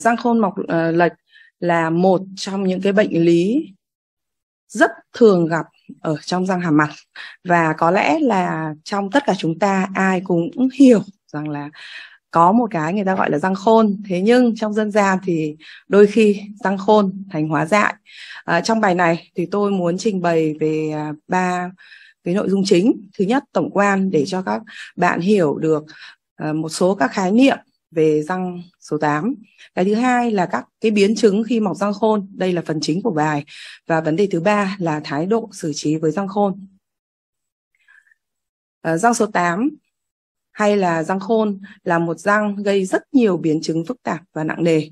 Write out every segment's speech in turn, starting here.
răng khôn mọc uh, lệch là một trong những cái bệnh lý rất thường gặp ở trong răng hàm mặt và có lẽ là trong tất cả chúng ta ai cũng hiểu rằng là có một cái người ta gọi là răng khôn thế nhưng trong dân gian thì đôi khi răng khôn thành hóa dại à, trong bài này thì tôi muốn trình bày về à, ba cái nội dung chính thứ nhất tổng quan để cho các bạn hiểu được ờ, một số các khái niệm về răng số 8. Cái thứ hai là các cái biến chứng khi mọc răng khôn, đây là phần chính của bài. Và vấn đề thứ ba là thái độ xử trí với răng khôn. À, răng số 8 hay là răng khôn là một răng gây rất nhiều biến chứng phức tạp và nặng nề.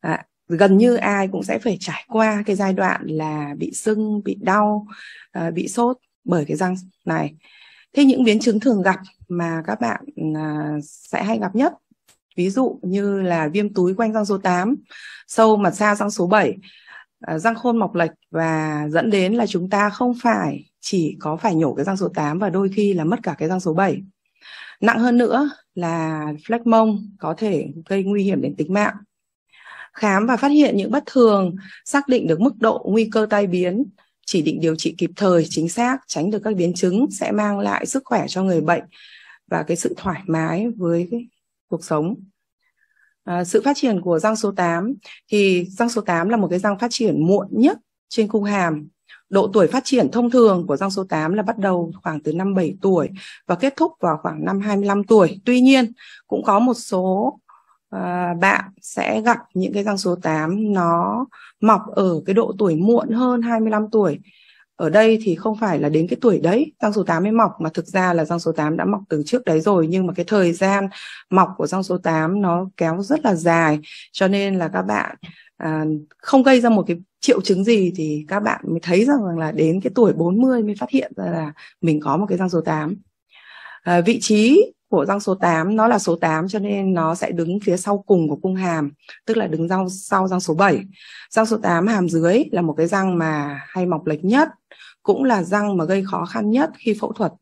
À, gần như ai cũng sẽ phải trải qua cái giai đoạn là bị sưng, bị đau, à, bị sốt bởi cái răng này. Thế những biến chứng thường gặp mà các bạn à, sẽ hay gặp nhất ví dụ như là viêm túi quanh răng số 8, sâu mặt xa răng số 7, à, răng khôn mọc lệch và dẫn đến là chúng ta không phải chỉ có phải nhổ cái răng số 8 và đôi khi là mất cả cái răng số 7. Nặng hơn nữa là phlegm mông có thể gây nguy hiểm đến tính mạng. Khám và phát hiện những bất thường, xác định được mức độ nguy cơ tai biến, chỉ định điều trị kịp thời, chính xác, tránh được các biến chứng sẽ mang lại sức khỏe cho người bệnh và cái sự thoải mái với cuộc sống à, sự phát triển của răng số 8 thì răng số 8 là một cái răng phát triển muộn nhất trên cung hàm độ tuổi phát triển thông thường của răng số 8 là bắt đầu khoảng từ năm 7 tuổi và kết thúc vào khoảng năm 25 tuổi. Tuy nhiên, cũng có một số à, bạn sẽ gặp những cái răng số 8 nó mọc ở cái độ tuổi muộn hơn 25 tuổi ở đây thì không phải là đến cái tuổi đấy răng số 8 mới mọc mà thực ra là răng số 8 đã mọc từ trước đấy rồi nhưng mà cái thời gian mọc của răng số 8 nó kéo rất là dài cho nên là các bạn à, không gây ra một cái triệu chứng gì thì các bạn mới thấy rằng là đến cái tuổi 40 mới phát hiện ra là mình có một cái răng số 8 à, vị trí của răng số 8 nó là số 8 cho nên nó sẽ đứng phía sau cùng của cung hàm, tức là đứng sau sau răng số 7. Răng số 8 hàm dưới là một cái răng mà hay mọc lệch nhất cũng là răng mà gây khó khăn nhất khi phẫu thuật.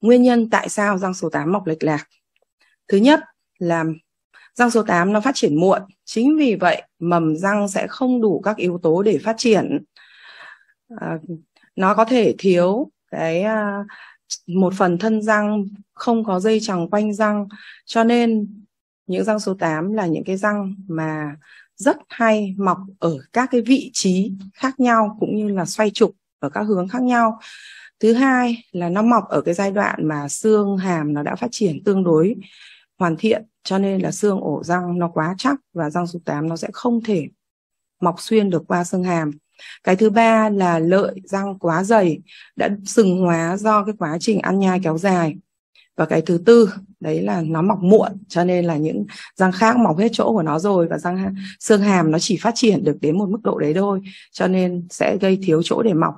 Nguyên nhân tại sao răng số 8 mọc lệch lạc? Thứ nhất là răng số 8 nó phát triển muộn, chính vì vậy mầm răng sẽ không đủ các yếu tố để phát triển. À, nó có thể thiếu cái à, một phần thân răng không có dây chằng quanh răng cho nên những răng số 8 là những cái răng mà rất hay mọc ở các cái vị trí khác nhau cũng như là xoay trục ở các hướng khác nhau thứ hai là nó mọc ở cái giai đoạn mà xương hàm nó đã phát triển tương đối hoàn thiện cho nên là xương ổ răng nó quá chắc và răng số 8 nó sẽ không thể mọc xuyên được qua xương hàm cái thứ ba là lợi răng quá dày đã sừng hóa do cái quá trình ăn nhai kéo dài và cái thứ tư đấy là nó mọc muộn cho nên là những răng khác mọc hết chỗ của nó rồi và răng xương hàm nó chỉ phát triển được đến một mức độ đấy thôi cho nên sẽ gây thiếu chỗ để mọc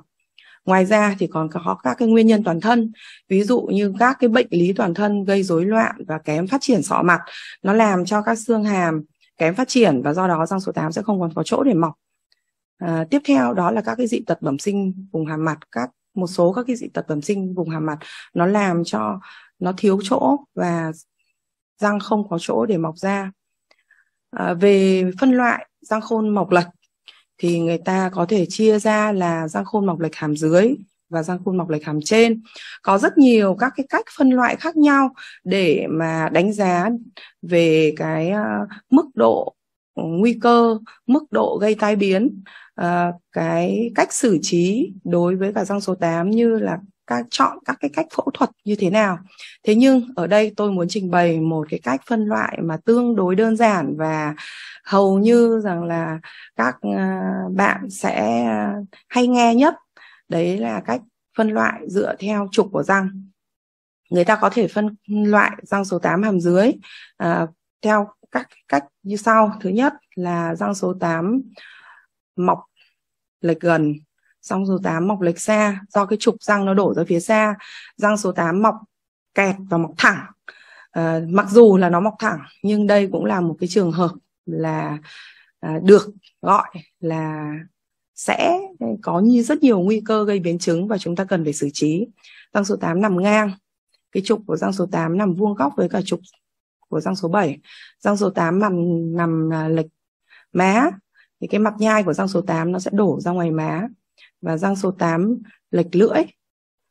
ngoài ra thì còn có các cái nguyên nhân toàn thân ví dụ như các cái bệnh lý toàn thân gây rối loạn và kém phát triển sọ mặt nó làm cho các xương hàm kém phát triển và do đó răng số 8 sẽ không còn có chỗ để mọc à, tiếp theo đó là các cái dị tật bẩm sinh vùng hàm mặt các một số các cái dị tật bẩm sinh vùng hàm mặt nó làm cho nó thiếu chỗ và răng không có chỗ để mọc ra à, về phân loại răng khôn mọc lệch thì người ta có thể chia ra là răng khôn mọc lệch hàm dưới và răng khôn mọc lệch hàm trên có rất nhiều các cái cách phân loại khác nhau để mà đánh giá về cái uh, mức độ nguy cơ mức độ gây tai biến uh, cái cách xử trí đối với cả răng số 8 như là ta chọn các cái cách phẫu thuật như thế nào thế nhưng ở đây tôi muốn trình bày một cái cách phân loại mà tương đối đơn giản và hầu như rằng là các ờ, bạn sẽ hay nghe nhất đấy là cách phân loại dựa theo trục của răng người ta có thể phân loại răng số 8 hàm dưới à, theo các cách như sau thứ nhất là răng số 8 mọc lệch gần xong số 8 mọc lệch xa do cái trục răng nó đổ ra phía xa răng số 8 mọc kẹt và mọc thẳng à, mặc dù là nó mọc thẳng nhưng đây cũng là một cái trường hợp là à, được gọi là sẽ có như rất nhiều nguy cơ gây biến chứng và chúng ta cần phải xử trí răng số 8 nằm ngang cái trục của răng số 8 nằm vuông góc với cả trục của răng số 7 răng số 8 nằm nằm à, lệch má thì cái mặt nhai của răng số 8 nó sẽ đổ ra ngoài má và răng số 8 lệch lưỡi.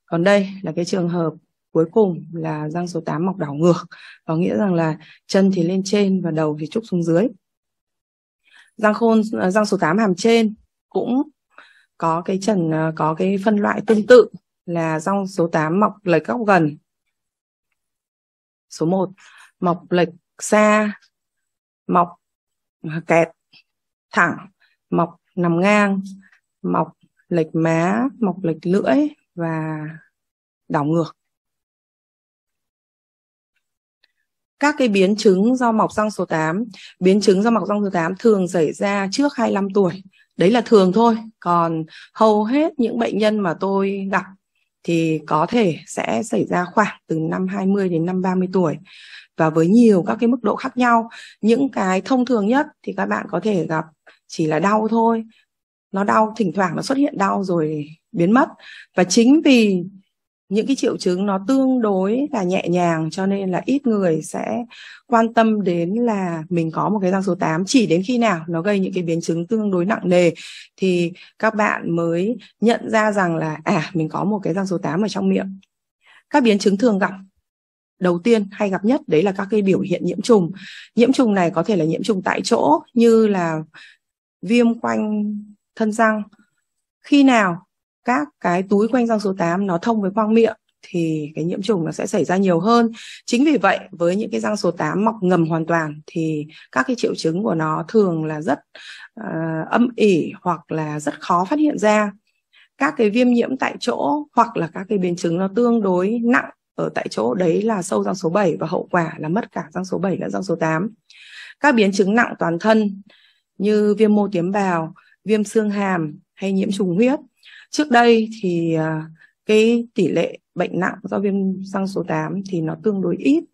Còn đây là cái trường hợp cuối cùng là răng số 8 mọc đảo ngược, có nghĩa rằng là chân thì lên trên và đầu thì trúc xuống dưới. Răng khôn à, răng số 8 hàm trên cũng có cái trần à, có cái phân loại tương tự là răng số 8 mọc lệch góc gần. Số 1 mọc lệch xa, mọc à, kẹt thẳng, mọc nằm ngang, mọc lệch má mọc lệch lưỡi và đảo ngược các cái biến chứng do mọc răng số 8 biến chứng do mọc răng số 8 thường xảy ra trước 25 tuổi đấy là thường thôi còn hầu hết những bệnh nhân mà tôi gặp thì có thể sẽ xảy ra khoảng từ năm 20 đến năm 30 tuổi và với nhiều các cái mức độ khác nhau những cái thông thường nhất thì các bạn có thể gặp chỉ là đau thôi nó đau thỉnh thoảng nó xuất hiện đau rồi biến mất và chính vì những cái triệu chứng nó tương đối là nhẹ nhàng cho nên là ít người sẽ quan tâm đến là mình có một cái răng số 8 chỉ đến khi nào nó gây những cái biến chứng tương đối nặng nề thì các bạn mới nhận ra rằng là à mình có một cái răng số 8 ở trong miệng. Các biến chứng thường gặp đầu tiên hay gặp nhất đấy là các cái biểu hiện nhiễm trùng. Nhiễm trùng này có thể là nhiễm trùng tại chỗ như là viêm quanh thân răng khi nào các cái túi quanh răng số 8 nó thông với khoang miệng thì cái nhiễm trùng nó sẽ xảy ra nhiều hơn. Chính vì vậy với những cái răng số 8 mọc ngầm hoàn toàn thì các cái triệu chứng của nó thường là rất uh, âm ỉ hoặc là rất khó phát hiện ra. Các cái viêm nhiễm tại chỗ hoặc là các cái biến chứng nó tương đối nặng ở tại chỗ đấy là sâu răng số 7 và hậu quả là mất cả răng số 7 lẫn răng số 8. Các biến chứng nặng toàn thân như viêm mô tiếm bào, viêm xương hàm hay nhiễm trùng huyết trước đây thì à, cái tỷ lệ bệnh nặng do viêm răng số 8 thì nó tương đối ít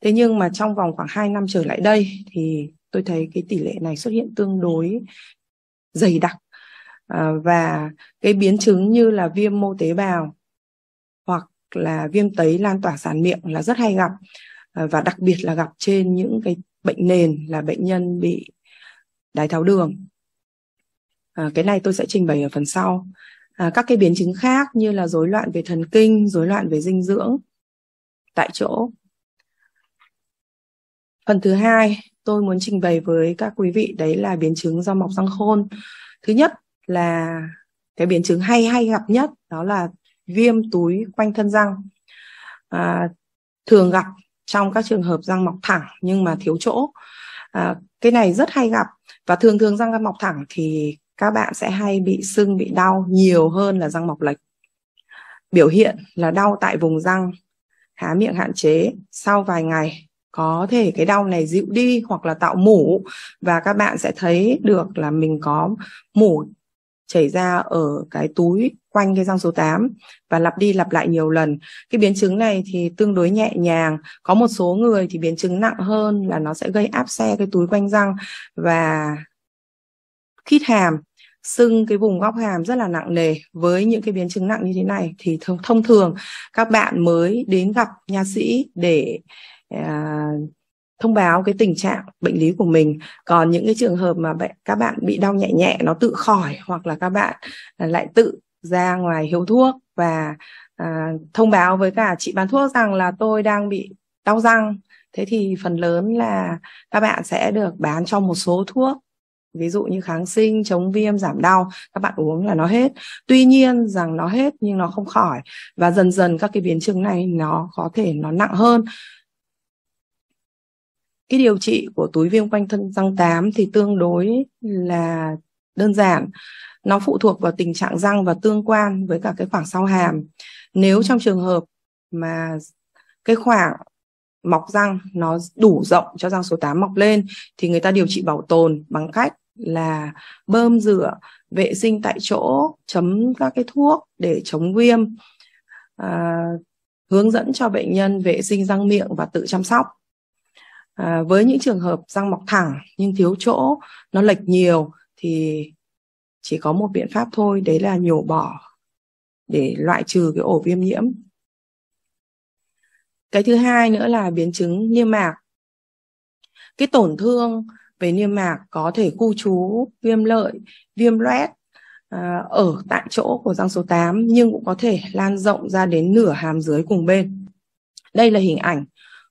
thế nhưng mà trong vòng khoảng 2 năm trở lại đây thì tôi thấy cái tỷ lệ này xuất hiện tương đối dày đặc à, và cái biến chứng như là viêm mô tế bào hoặc là viêm tấy lan tỏa sản miệng là rất hay gặp à, và đặc biệt là gặp trên những cái bệnh nền là bệnh nhân bị đái tháo đường à, cái này tôi sẽ trình bày ở phần sau à, các cái biến chứng khác như là rối loạn về thần kinh rối loạn về dinh dưỡng tại chỗ phần thứ hai tôi muốn trình bày với các quý vị đấy là biến chứng do mọc răng khôn thứ nhất là cái biến chứng hay hay gặp nhất đó là viêm túi quanh thân răng à, thường gặp trong các trường hợp răng mọc thẳng nhưng mà thiếu chỗ à, cái này rất hay gặp và thường thường răng mọc thẳng thì các bạn sẽ hay bị sưng bị đau nhiều hơn là răng mọc lệch biểu hiện là đau tại vùng răng há miệng hạn chế sau vài ngày có thể cái đau này dịu đi hoặc là tạo mủ và các bạn sẽ thấy được là mình có mủ chảy ra ở cái túi quanh cái răng số 8 và lặp đi lặp lại nhiều lần. Cái biến chứng này thì tương đối nhẹ nhàng, có một số người thì biến chứng nặng hơn là nó sẽ gây áp xe cái túi quanh răng và khít hàm sưng cái vùng góc hàm rất là nặng nề với những cái biến chứng nặng như thế này thì thông, thông thường các bạn mới đến gặp nha sĩ để à, thông báo cái tình trạng bệnh lý của mình còn những cái trường hợp mà bệnh, các bạn bị đau nhẹ nhẹ nó tự khỏi hoặc là các bạn à, lại tự ra ngoài hiếu thuốc và à, thông báo với cả chị bán thuốc rằng là tôi đang bị đau răng thế thì phần lớn là các bạn sẽ được bán cho một số thuốc ví dụ như kháng sinh chống viêm giảm đau các bạn uống là nó hết tuy nhiên rằng nó hết nhưng nó không khỏi và dần dần các cái biến chứng này nó có thể nó nặng hơn cái điều trị của túi viêm quanh thân răng 8 thì tương đối là đơn giản nó phụ thuộc vào tình trạng răng và tương quan với cả cái khoảng sau hàm nếu trong trường hợp mà cái khoảng mọc răng nó đủ rộng cho răng số 8 mọc lên thì người ta điều trị bảo tồn bằng cách là bơm rửa vệ sinh tại chỗ chấm các cái thuốc để chống viêm à, hướng dẫn cho bệnh nhân vệ sinh răng miệng và tự chăm sóc à, với những trường hợp răng mọc thẳng nhưng thiếu chỗ nó lệch nhiều thì chỉ có một biện pháp thôi đấy là nhổ bỏ để loại trừ cái ổ viêm nhiễm cái thứ hai nữa là biến chứng niêm mạc cái tổn thương về niêm mạc có thể khu trú viêm lợi, viêm loét à, ở tại chỗ của răng số 8 nhưng cũng có thể lan rộng ra đến nửa hàm dưới cùng bên. Đây là hình ảnh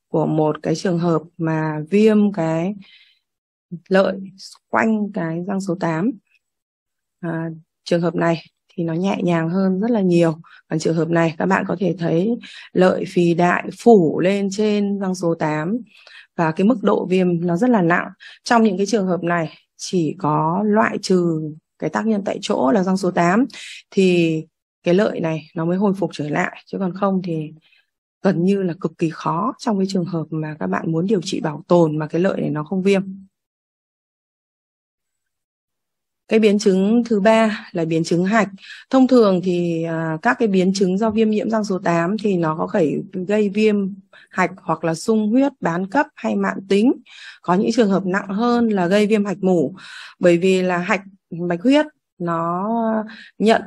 của một cái trường hợp mà viêm cái lợi quanh cái răng số 8. À, trường hợp này thì nó nhẹ nhàng hơn rất là nhiều còn trường hợp này các bạn có thể thấy lợi phì đại phủ lên trên răng số 8 và cái mức độ viêm nó rất là nặng trong những cái trường hợp này chỉ có loại trừ cái tác nhân tại chỗ là răng số 8 thì cái lợi này nó mới hồi phục trở lại chứ còn không thì gần như là cực kỳ khó trong cái trường hợp mà các bạn muốn điều trị bảo tồn mà cái lợi này nó không viêm cái biến chứng thứ ba là biến chứng hạch thông thường thì à, các cái biến chứng do viêm nhiễm răng số 8 thì nó có thể gây viêm hạch hoặc là sung huyết bán cấp hay mạng tính có những trường hợp nặng hơn là gây viêm hạch mủ bởi vì là hạch bạch huyết nó nhận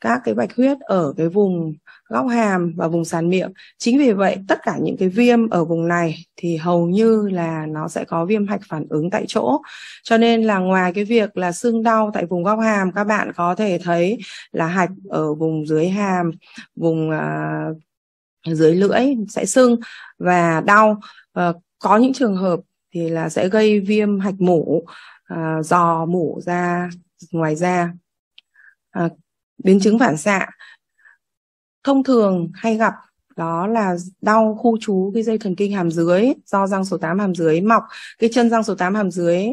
các cái bạch huyết ở cái vùng góc hàm và vùng sàn miệng. Chính vì vậy tất cả những cái viêm ở vùng này thì hầu như là nó sẽ có viêm hạch phản ứng tại chỗ. Cho nên là ngoài cái việc là xương đau tại vùng góc hàm các bạn có thể thấy là hạch ở vùng dưới hàm, vùng uh, dưới lưỡi sẽ sưng và đau. Uh, có những trường hợp thì là sẽ gây viêm hạch mủ, uh, giò mủ ra ngoài da. À, biến chứng phản xạ thông thường hay gặp đó là đau khu trú cái dây thần kinh hàm dưới do răng số 8 hàm dưới mọc cái chân răng số 8 hàm dưới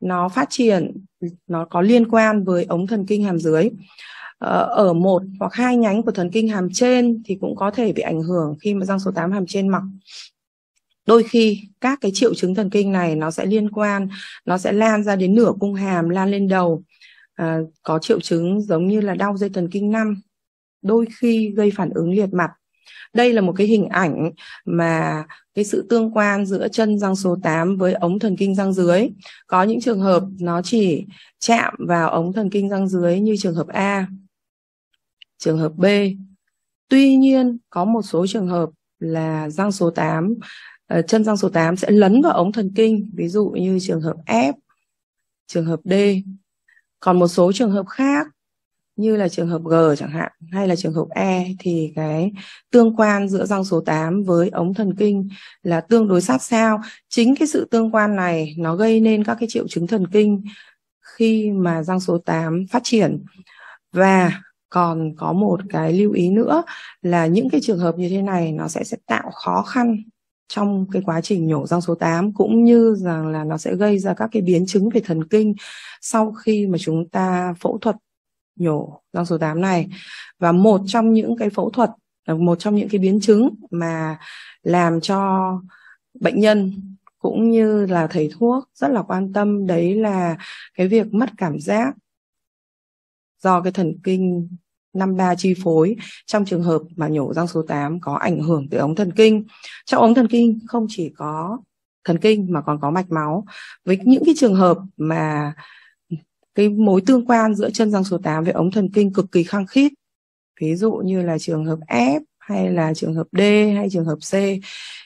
nó phát triển nó có liên quan với ống thần kinh hàm dưới ờ, ở một hoặc hai nhánh của thần kinh hàm trên thì cũng có thể bị ảnh hưởng khi mà răng số 8 hàm trên mọc đôi khi các cái triệu chứng thần kinh này nó sẽ liên quan nó sẽ lan ra đến nửa cung hàm lan lên đầu À, có triệu chứng giống như là đau dây thần kinh năm đôi khi gây phản ứng liệt mặt đây là một cái hình ảnh mà cái sự tương quan giữa chân răng số 8 với ống thần kinh răng dưới. Có những trường hợp nó chỉ chạm vào ống thần kinh răng dưới như trường hợp A, trường hợp B. Tuy nhiên có một số trường hợp là răng số 8 ờ, chân răng số 8 sẽ lấn vào ống thần kinh, ví dụ như trường hợp F, trường hợp D còn một số trường hợp khác như là trường hợp G chẳng hạn hay là trường hợp E thì cái tương quan giữa răng số 8 với ống thần kinh là tương đối sát sao. Chính cái sự tương quan này nó gây nên các cái triệu chứng thần kinh khi mà răng số 8 phát triển. Và còn có một cái lưu ý nữa là những cái trường hợp như thế này nó sẽ sẽ tạo khó khăn trong cái quá trình nhổ răng số 8 cũng như rằng là nó sẽ gây ra các cái biến chứng về thần kinh sau khi mà chúng ta phẫu thuật nhổ răng số 8 này. Và một trong những cái phẫu thuật ờ, một trong những cái biến chứng mà làm cho bệnh nhân cũng như là thầy thuốc rất là quan tâm đấy là cái việc mất cảm giác do cái thần kinh 53 chi phối trong trường hợp mà nhổ răng số 8 có ảnh hưởng tới ống thần kinh. Trong ống thần kinh không chỉ có thần kinh mà còn có mạch máu. Với những cái trường hợp mà cái mối tương quan giữa chân răng số 8 với ống thần kinh cực kỳ khăng khít. Ví dụ như là trường hợp F hay là trường hợp D hay trường hợp C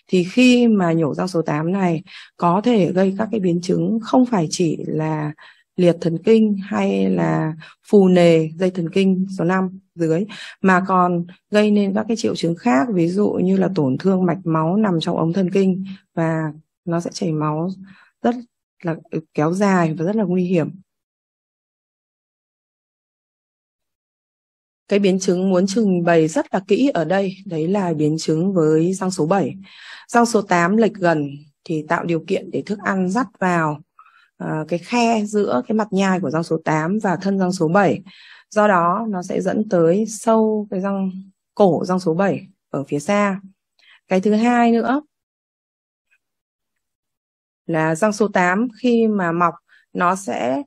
thì khi mà nhổ răng số 8 này có thể gây các cái biến chứng không phải chỉ là liệt thần kinh hay là phù nề dây thần kinh số 5 dưới mà còn gây nên các cái triệu chứng khác ví dụ như là tổn thương mạch máu nằm trong ống thần kinh và nó sẽ chảy máu rất là kéo dài và rất là nguy hiểm. Cái biến chứng muốn trình bày rất là kỹ ở đây, đấy là biến chứng với răng số 7. Răng số 8 lệch gần thì tạo điều kiện để thức ăn dắt vào Ờ, cái khe giữa cái mặt nhai của răng số 8 và thân răng số 7. Do đó nó sẽ dẫn tới sâu cái răng cổ răng số 7 ở phía xa. Cái thứ hai nữa là răng số 8 khi mà mọc nó sẽ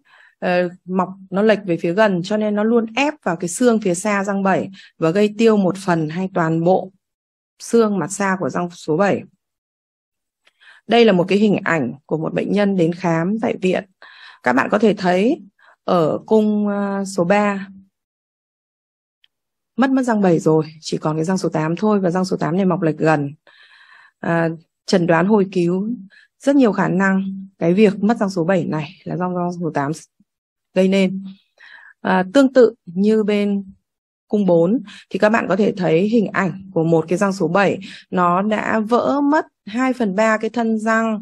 uh, mọc nó lệch về phía gần cho nên nó luôn ép vào cái xương phía xa răng 7 và gây tiêu một phần hay toàn bộ xương mặt xa của răng số 7. Đây là một cái hình ảnh của một bệnh nhân đến khám tại viện. Các bạn có thể thấy ở cung à, số 3 mất mất răng 7 rồi, chỉ còn cái răng số 8 thôi và răng số 8 này mọc lệch gần. À, trần đoán hồi cứu rất nhiều khả năng cái việc mất răng số 7 này là do răng số 8 gây nên. À, tương tự như bên cung 4 thì các bạn có thể thấy hình ảnh của một cái răng số 7 nó đã vỡ mất 2 phần 3 cái thân răng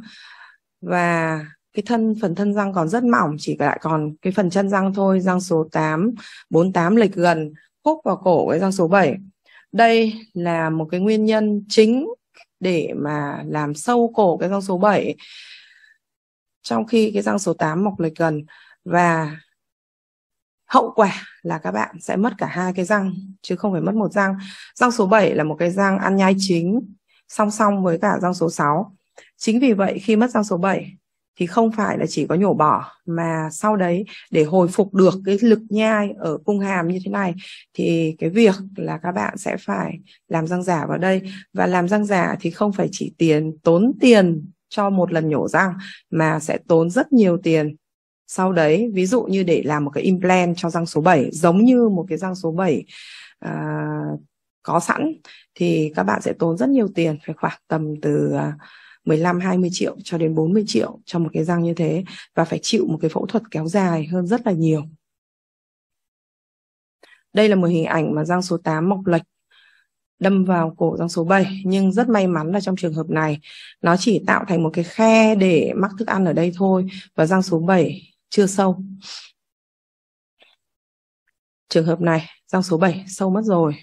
và cái thân phần thân răng còn rất mỏng chỉ lại còn cái phần chân răng thôi răng số 8 48 lệch gần khúc vào cổ cái răng số 7 đây là một cái nguyên nhân chính để mà làm sâu cổ cái răng số 7 trong khi cái răng số 8 mọc lệch gần và hậu quả là các bạn sẽ mất cả hai cái răng chứ không phải mất một răng răng số 7 là một cái răng ăn nhai chính song song với cả răng số 6. Chính vì vậy khi mất răng số 7 thì không phải là chỉ có nhổ bỏ mà sau đấy để hồi phục được cái lực nhai ở cung hàm như thế này thì cái việc là các bạn sẽ phải làm răng giả vào đây và làm răng giả thì không phải chỉ tiền tốn tiền cho một lần nhổ răng mà sẽ tốn rất nhiều tiền sau đấy ví dụ như để làm một cái implant cho răng số 7 giống như một cái răng số 7 à, có sẵn thì các bạn sẽ tốn rất nhiều tiền phải khoảng tầm từ 15 à, 20 triệu cho đến 40 triệu cho một cái răng như thế và phải chịu một cái phẫu thuật kéo dài hơn rất là nhiều. Đây là một hình ảnh mà răng số 8 mọc lệch đâm vào cổ răng số 7 nhưng rất may mắn là trong trường hợp này nó chỉ tạo thành một cái khe để mắc thức ăn ở đây thôi và răng số 7 chưa sâu. Trường hợp này răng số 7 sâu mất rồi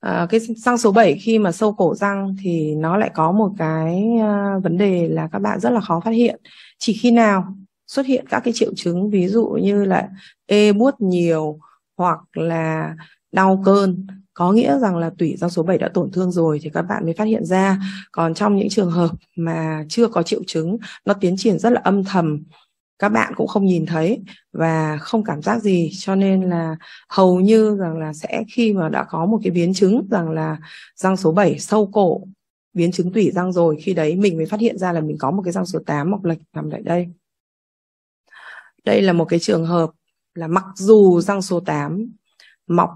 Ờ, cái răng số 7 khi mà sâu cổ răng thì nó lại có một cái uh, vấn đề là các bạn rất là khó phát hiện chỉ khi nào xuất hiện các cái triệu chứng ví dụ như là ê buốt nhiều hoặc là đau cơn có nghĩa rằng là tủy răng số 7 đã tổn thương rồi thì các bạn mới phát hiện ra còn trong những trường hợp mà chưa có triệu chứng nó tiến triển rất là âm thầm các bạn cũng không nhìn thấy và không cảm giác gì cho nên là hầu như rằng là sẽ khi mà đã có một cái biến chứng rằng là răng số 7 sâu cổ biến chứng tủy răng rồi khi đấy mình mới phát hiện ra là mình có một cái răng số 8 mọc lệch nằm lại đây đây là một cái trường hợp là mặc dù răng số 8 mọc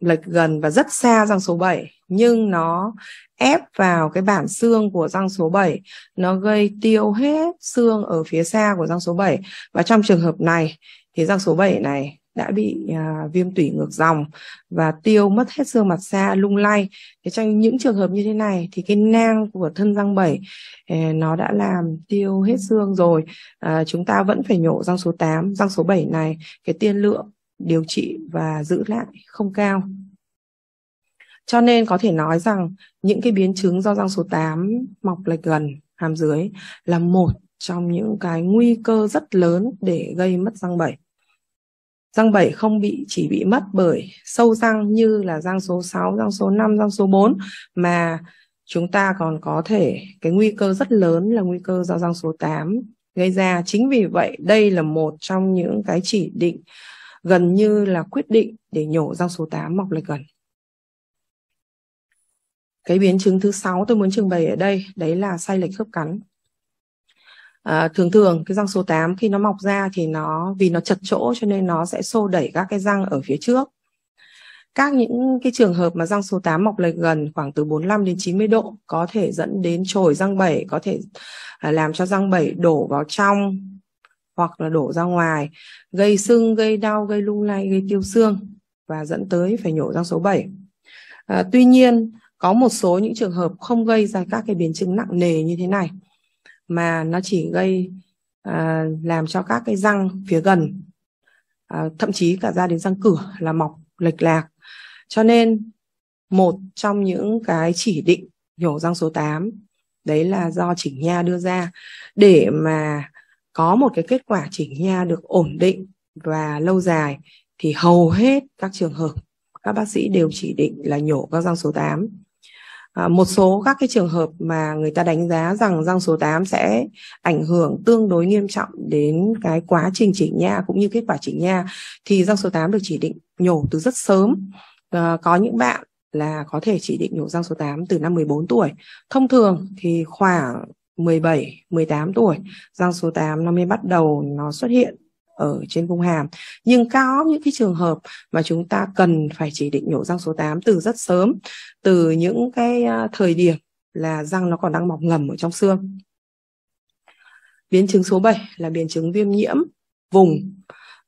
lệch gần và rất xa răng số 7 nhưng nó ép vào cái bản xương của răng số 7 nó gây tiêu hết xương ở phía xa của răng số 7 và trong trường hợp này thì răng số 7 này đã bị à, viêm tủy ngược dòng và tiêu mất hết xương mặt xa lung lay thế trong những trường hợp như thế này thì cái nang của thân răng bảy eh, nó đã làm tiêu hết xương rồi à, chúng ta vẫn phải nhổ răng số 8 răng số 7 này cái tiên lượng điều trị và giữ lại không cao cho nên có thể nói rằng những cái biến chứng do răng số 8 mọc lệch gần hàm dưới là một trong những cái nguy cơ rất lớn để gây mất răng bẩy. Răng bẩy không bị chỉ bị mất bởi sâu răng như là răng số 6, răng số 5, răng số 4 mà chúng ta còn có thể cái nguy cơ rất lớn là nguy cơ do răng số 8 gây ra. Chính vì vậy đây là một trong những cái chỉ định gần như là quyết định để nhổ răng số 8 mọc lệch gần cái biến chứng thứ sáu tôi muốn trình bày ở đây đấy là sai lệch khớp cắn à, thường thường cái răng số 8 khi nó mọc ra thì nó vì nó chật chỗ cho nên nó sẽ xô đẩy các cái răng ở phía trước các những cái trường hợp mà răng số 8 mọc lệch gần khoảng từ 45 đến 90 độ có thể dẫn đến trồi răng 7, có thể à, làm cho răng 7 đổ vào trong hoặc là đổ ra ngoài, gây sưng, gây đau, gây lung lay, gây tiêu xương và dẫn tới phải nhổ răng số 7. À, tuy nhiên có một số những trường hợp không gây ra các cái biến chứng nặng nề như thế này mà nó chỉ gây à, làm cho các cái răng phía gần à, thậm chí cả ra đến răng cửa là mọc lệch lạc cho nên một trong những cái chỉ định nhổ răng số 8 đấy là do chỉnh nha đưa ra để mà có một cái kết quả chỉnh nha được ổn định và lâu dài thì hầu hết các trường hợp các bác sĩ đều chỉ định là nhổ các răng số 8 À, một số các cái trường hợp mà người ta đánh giá rằng răng số 8 sẽ ảnh hưởng tương đối nghiêm trọng đến cái quá trình chỉnh nha cũng như kết quả chỉnh nha thì răng số 8 được chỉ định nhổ từ rất sớm à, có những bạn là có thể chỉ định nhổ răng số 8 từ năm 14 tuổi. Thông thường thì khoảng 17, 18 tuổi, răng số 8 nó mới bắt đầu nó xuất hiện ở trên vùng hàm nhưng có những cái trường hợp mà chúng ta cần phải chỉ định nhổ răng số 8 từ rất sớm từ những cái à, thời điểm là răng nó còn đang mọc ngầm ở trong xương biến chứng số 7 là biến chứng viêm nhiễm vùng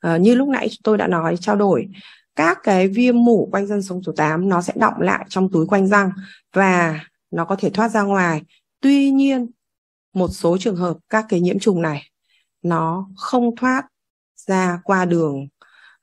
à, như lúc nãy tôi đã nói trao đổi các cái viêm mủ quanh răng số 8 nó sẽ động lại trong túi quanh răng và nó có thể thoát ra ngoài tuy nhiên một số trường hợp các cái nhiễm trùng này nó không thoát ra qua đường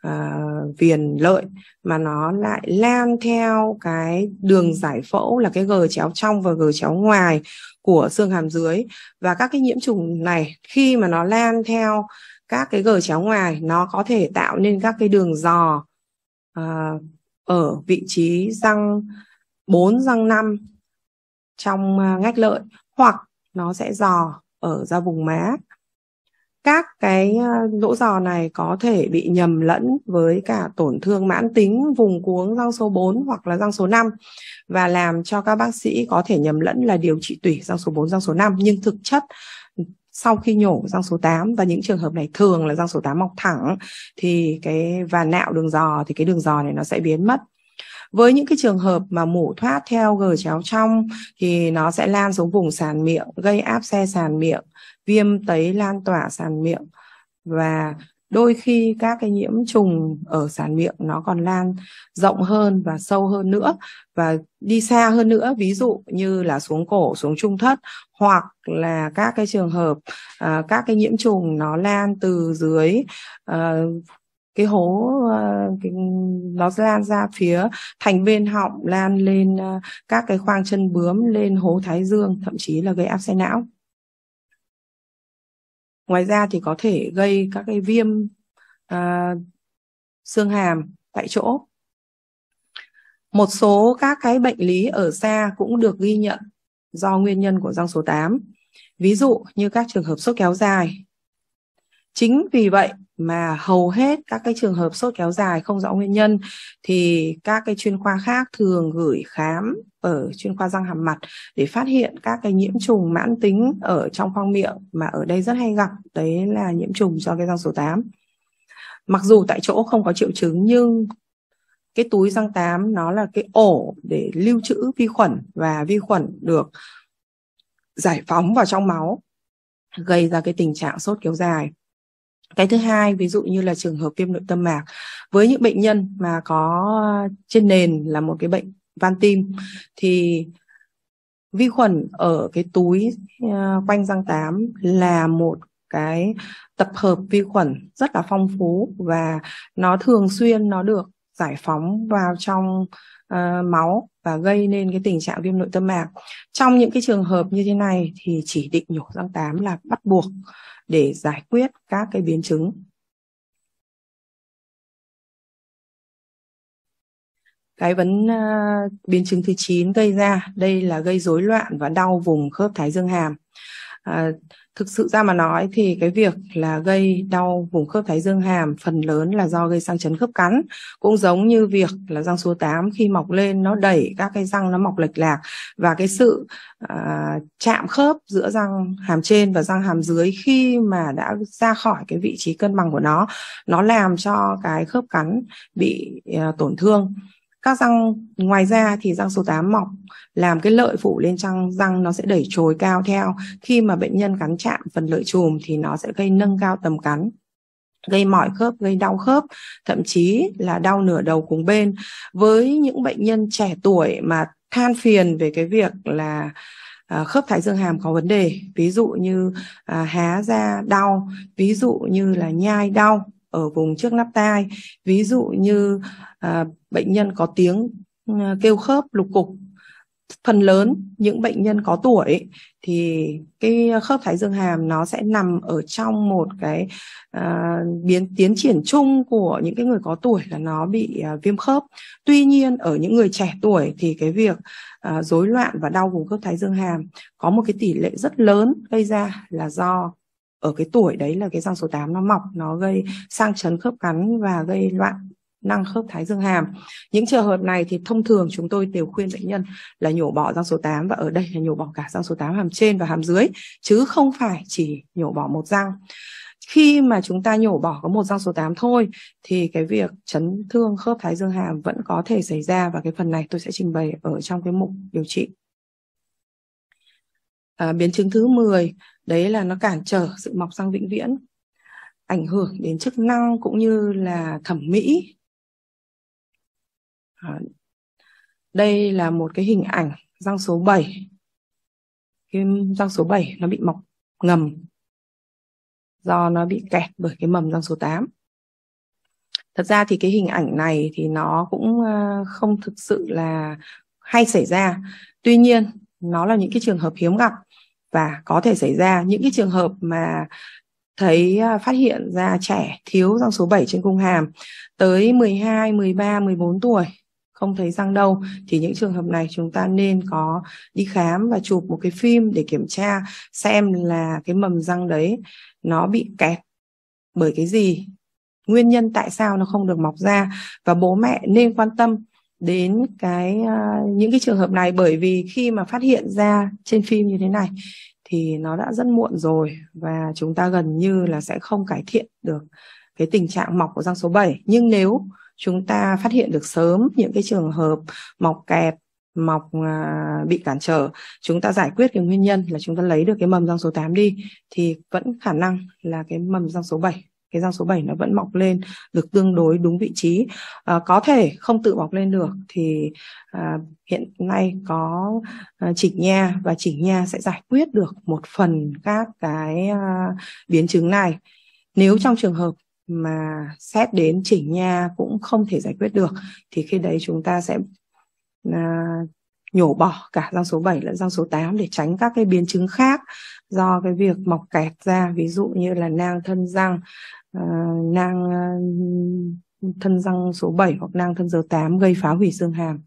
uh, viền lợi mà nó lại lan theo cái đường giải phẫu là cái gờ chéo trong và gờ chéo ngoài của xương hàm dưới và các cái nhiễm trùng này khi mà nó lan theo các cái gờ chéo ngoài nó có thể tạo nên các cái đường giò uh, ở vị trí răng 4 răng 5 trong à, ngách lợi hoặc nó sẽ giò ở da vùng má các cái ờ, lỗ giò này có thể bị nhầm lẫn với cả tổn thương mãn tính vùng cuống răng số 4 hoặc là răng số 5 và làm cho các bác sĩ có thể nhầm lẫn là điều trị tủy răng số 4, răng số 5 nhưng thực chất sau khi nhổ răng số 8 và những trường hợp này thường là răng số 8 mọc thẳng thì cái và nạo đường giò thì cái đường giò này nó sẽ biến mất với những cái trường hợp mà mổ thoát theo gờ chéo trong thì nó sẽ lan xuống vùng sàn miệng gây áp xe sàn miệng viêm tấy lan tỏa sàn miệng và đôi khi các cái nhiễm trùng ở sàn miệng nó còn lan rộng hơn và sâu hơn nữa và đi xa hơn nữa ví dụ như là xuống cổ xuống trung thất hoặc là các cái trường hợp à, các cái nhiễm trùng nó lan từ dưới à, cái hố uh, cái, nó lan ra phía thành bên họng lan lên uh, các cái khoang chân bướm lên hố thái dương thậm chí là gây áp xe não ngoài ra thì có thể gây các cái viêm à, xương hàm tại chỗ một số các cái bệnh lý ở xa cũng được ghi nhận do nguyên nhân của răng số 8. Ví dụ như các trường hợp sốt kéo dài, Chính vì vậy mà hầu hết các cái trường hợp sốt kéo dài không rõ nguyên nhân thì các cái chuyên khoa khác thường gửi khám ở chuyên khoa răng hàm mặt để phát hiện các cái nhiễm trùng mãn tính ở trong khoang miệng mà ở đây rất hay gặp đấy là nhiễm trùng do cái răng số 8. Mặc dù tại chỗ không có triệu chứng nhưng cái túi răng 8 nó là cái ổ để lưu trữ vi khuẩn và vi khuẩn được giải phóng vào trong máu gây ra cái tình trạng sốt kéo dài cái thứ hai ví dụ như là trường hợp viêm nội tâm mạc với những bệnh nhân mà có trên nền là một cái bệnh van tim thì vi khuẩn ở cái túi ờ, quanh răng tám là một cái tập hợp vi khuẩn rất là phong phú và nó thường xuyên nó được giải phóng vào trong uh, máu và gây nên cái tình trạng viêm nội tâm mạc. Trong những cái trường hợp như thế này thì chỉ định nhổ răng tám là bắt buộc để giải quyết các cái biến chứng cái vấn à, biến chứng thứ 9 gây ra đây là gây rối loạn và đau vùng khớp thái dương hàm À, thực sự ra mà nói thì cái việc là gây đau vùng khớp thái dương hàm phần lớn là do gây sang chấn khớp cắn cũng giống như việc là răng số 8 khi mọc lên nó đẩy các cái răng nó mọc lệch lạc và cái sự à, chạm khớp giữa răng hàm trên và răng hàm dưới khi mà đã ra khỏi cái vị trí cân bằng của nó nó làm cho cái khớp cắn bị à, tổn thương các răng ngoài ra thì răng số 8 mọc làm cái lợi phủ lên răng răng nó sẽ đẩy trồi cao theo khi mà bệnh nhân cắn chạm phần lợi chùm thì nó sẽ gây nâng cao tầm cắn gây mỏi khớp, gây đau khớp, thậm chí là đau nửa đầu cùng bên. Với những bệnh nhân trẻ tuổi mà than phiền về cái việc là à, khớp thái dương hàm có vấn đề, ví dụ như à, há ra đau, ví dụ như là nhai đau, ở vùng trước nắp tai ví dụ như à, bệnh nhân có tiếng ừ, kêu khớp lục cục phần lớn những bệnh nhân có tuổi thì cái khớp thái dương hàm nó sẽ nằm ở trong một cái uh, biến tiến triển chung của những cái người có tuổi là nó bị uh, viêm khớp tuy nhiên ở những người trẻ tuổi thì cái việc à, rối uh, loạn và đau vùng khớp thái dương hàm có một cái tỷ lệ rất lớn gây ra là do ở cái tuổi đấy là cái răng số 8 nó mọc nó gây sang chấn khớp cắn và gây loạn năng khớp thái dương hàm. Những trường hợp này thì thông thường chúng tôi đều khuyên bệnh nhân là nhổ bỏ răng số 8 và ở đây là nhổ bỏ cả răng số 8 hàm trên và hàm dưới chứ không phải chỉ nhổ bỏ một răng. Khi mà chúng ta nhổ bỏ có một răng số 8 thôi thì cái việc chấn thương khớp thái dương hàm vẫn có thể xảy ra và cái phần này tôi sẽ trình bày ở trong cái mục điều trị à, biến chứng thứ 10 đấy là nó cản trở sự mọc răng vĩnh viễn ảnh hưởng đến chức năng cũng như là thẩm mỹ à, đây là một cái hình ảnh răng số 7 cái răng số 7 nó bị mọc ngầm do nó bị kẹt bởi cái mầm răng số 8 thật ra thì cái hình ảnh này thì nó cũng à, không thực sự là hay xảy ra tuy nhiên nó là những cái trường hợp hiếm gặp và có thể xảy ra những cái trường hợp mà thấy à, phát hiện ra trẻ thiếu răng số 7 trên cung hàm tới 12, 13, 14 tuổi không thấy răng đâu thì những trường hợp này chúng ta nên có đi khám và chụp một cái phim để kiểm tra xem là cái mầm răng đấy nó bị kẹt bởi cái gì nguyên nhân tại sao nó không được mọc ra và bố mẹ nên quan tâm đến cái uh, những cái trường hợp này bởi vì khi mà phát hiện ra trên phim như thế này thì nó đã rất muộn rồi và chúng ta gần như là sẽ không cải thiện được cái tình trạng mọc của răng số 7 nhưng nếu chúng ta phát hiện được sớm những cái trường hợp mọc kẹp mọc uh, bị cản trở chúng ta giải quyết cái nguyên nhân là chúng ta lấy được cái mầm răng số 8 đi thì vẫn khả năng là cái mầm răng số 7 cái răng số 7 nó vẫn mọc lên được tương đối đúng vị trí à, có thể không tự mọc lên được thì à, hiện nay có à, chỉnh nha và chỉnh nha sẽ giải quyết được một phần các cái à, biến chứng này nếu trong trường hợp mà xét đến chỉnh nha cũng không thể giải quyết được thì khi đấy chúng ta sẽ à, nhổ bỏ cả răng số 7 lẫn răng số 8 để tránh các cái biến chứng khác do cái việc mọc kẹt ra ví dụ như là nang thân răng uh, nang uh, thân răng số 7 hoặc nang thân số 8 gây phá hủy xương hàm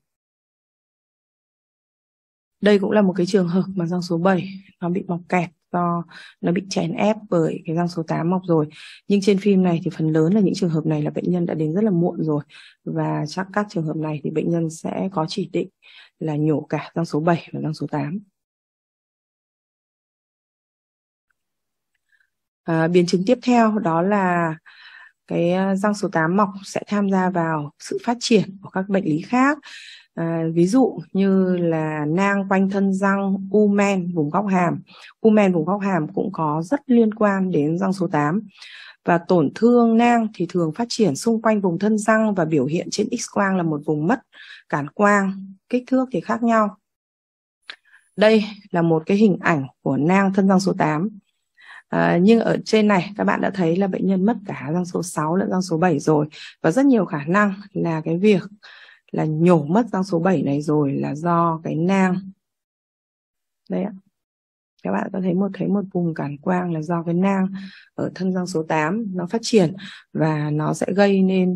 đây cũng là một cái trường hợp mà răng số 7 nó bị mọc kẹt do nó bị chèn ép bởi cái răng số 8 mọc rồi nhưng trên phim này thì phần lớn là những trường hợp này là bệnh nhân đã đến rất là muộn rồi và chắc các trường hợp này thì bệnh nhân sẽ có chỉ định là nhổ cả răng số 7 và răng số 8 à, biến chứng tiếp theo đó là cái à, răng số 8 mọc sẽ tham gia vào sự phát triển của các bệnh lý khác À, ví dụ như là nang quanh thân răng, u men vùng góc hàm. U men vùng góc hàm cũng có rất liên quan đến răng số 8. Và tổn thương nang thì thường phát triển xung quanh vùng thân răng và biểu hiện trên X quang là một vùng mất cản quang, kích thước thì khác nhau. Đây là một cái hình ảnh của nang thân răng số 8. À, nhưng ở trên này các bạn đã thấy là bệnh nhân mất cả răng số 6 lẫn răng số 7 rồi và rất nhiều khả năng là cái việc là nhổ mất răng số 7 này rồi là do cái nang đây ạ các bạn có thấy một thấy một vùng cản quang là do cái nang ở thân răng số 8 nó phát triển và nó sẽ gây nên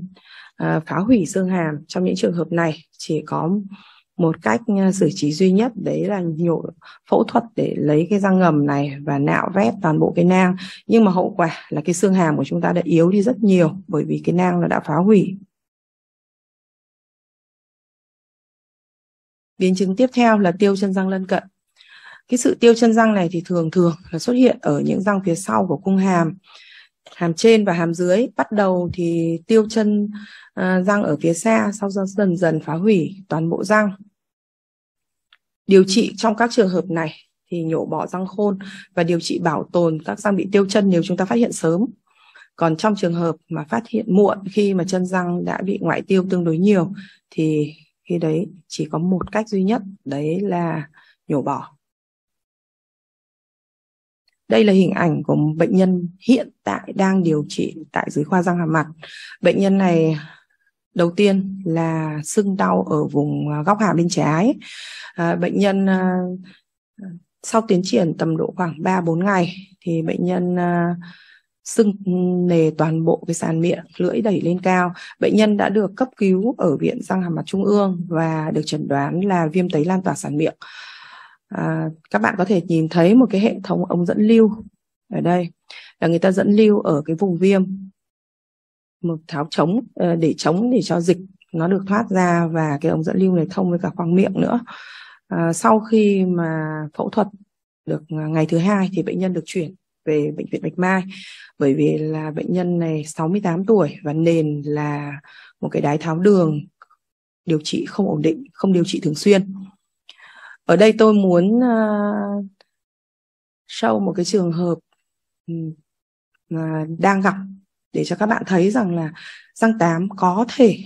uh, phá hủy xương hàm trong những trường hợp này chỉ có một cách à, xử trí duy nhất đấy là nhiều phẫu thuật để lấy cái răng ngầm này và nạo vét toàn bộ cái nang nhưng mà hậu quả là cái xương hàm của chúng ta đã yếu đi rất nhiều bởi vì cái nang nó đã phá hủy biến chứng tiếp theo là tiêu chân răng lân cận cái sự tiêu chân răng này thì thường thường là xuất hiện ở những răng phía sau của cung hàm hàm trên và hàm dưới bắt đầu thì tiêu chân uh, răng ở phía xa sau đó dần dần phá hủy toàn bộ răng điều trị trong các trường hợp này thì nhổ bỏ răng khôn và điều trị bảo tồn các răng bị tiêu chân nếu chúng ta phát hiện sớm còn trong trường hợp mà phát hiện muộn khi mà chân răng đã bị ngoại tiêu tương đối nhiều thì khi đấy chỉ có một cách duy nhất đấy là nhổ bỏ đây là hình ảnh của một bệnh nhân hiện tại đang điều trị tại dưới khoa răng hàm mặt bệnh nhân này đầu tiên là sưng đau ở vùng à, góc hàm bên trái à, bệnh nhân à, sau tiến triển tầm độ khoảng 3 4 ngày thì bệnh nhân à, sưng nề toàn bộ cái sàn miệng, lưỡi đẩy lên cao. Bệnh nhân đã được cấp cứu ở Viện Răng Hàm Mặt Trung ương và được chẩn đoán là viêm tấy lan tỏa sàn miệng. À, các bạn có thể nhìn thấy một cái hệ thống ống dẫn lưu ở đây là người ta dẫn lưu ở cái vùng viêm một tháo chống ờ, để chống để cho dịch nó được thoát ra và cái ống dẫn lưu này thông với cả khoang miệng nữa à, sau khi mà phẫu thuật được à, ngày thứ hai thì bệnh nhân được chuyển về bệnh viện Bạch Mai bởi vì là bệnh nhân này 68 tuổi và nền là một cái đái tháo đường điều trị không ổn định, không điều trị thường xuyên. Ở đây tôi muốn uh, sau một cái trường hợp uh, đang gặp để cho các bạn thấy rằng là răng tám có thể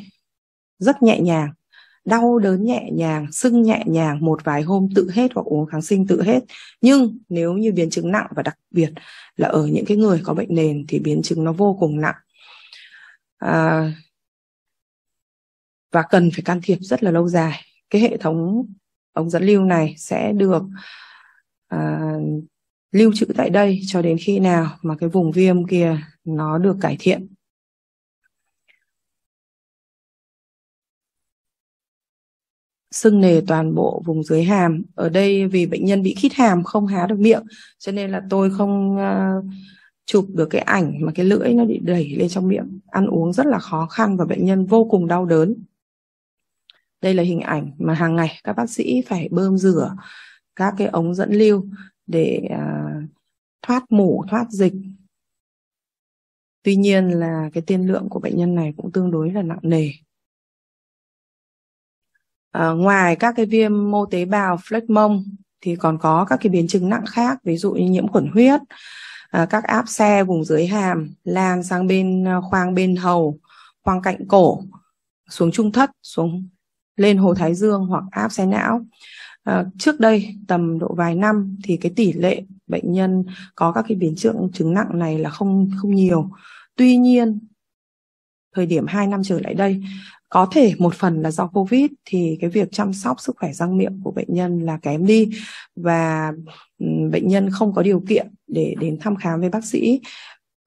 rất nhẹ nhàng đau đớn nhẹ nhàng sưng nhẹ nhàng một vài hôm tự hết hoặc uống kháng sinh tự hết nhưng nếu như biến chứng nặng và đặc biệt là ở những cái người có bệnh nền thì biến chứng nó vô cùng nặng à, và cần phải can thiệp rất là lâu dài cái hệ thống ống dẫn lưu này sẽ được à, lưu trữ tại đây cho đến khi nào mà cái vùng viêm kia nó được cải thiện sưng nề toàn bộ vùng dưới hàm ở đây vì bệnh nhân bị khít hàm không há được miệng cho nên là tôi không uh, chụp được cái ảnh mà cái lưỡi nó bị đẩy lên trong miệng ăn uống rất là khó khăn và bệnh nhân vô cùng đau đớn đây là hình ảnh mà hàng ngày các bác sĩ phải bơm rửa các cái ống dẫn lưu để uh, thoát mủ thoát dịch tuy nhiên là cái tiên lượng của bệnh nhân này cũng tương đối là nặng nề À, ngoài các cái viêm mô tế bào phlegmon thì còn có các cái biến chứng nặng khác ví dụ như nhiễm khuẩn huyết à, các áp xe vùng dưới hàm lan sang bên ờ, khoang bên hầu khoang cạnh cổ xuống trung thất xuống lên hồ thái dương hoặc áp xe não à, trước đây tầm độ vài năm thì cái tỷ lệ bệnh nhân có các cái biến chứng chứng nặng này là không không nhiều tuy nhiên thời điểm 2 năm trở lại đây có thể một phần là do covid thì cái việc chăm sóc sức khỏe răng miệng của bệnh nhân là kém đi và ừ, bệnh nhân không có điều kiện để đến thăm khám với bác sĩ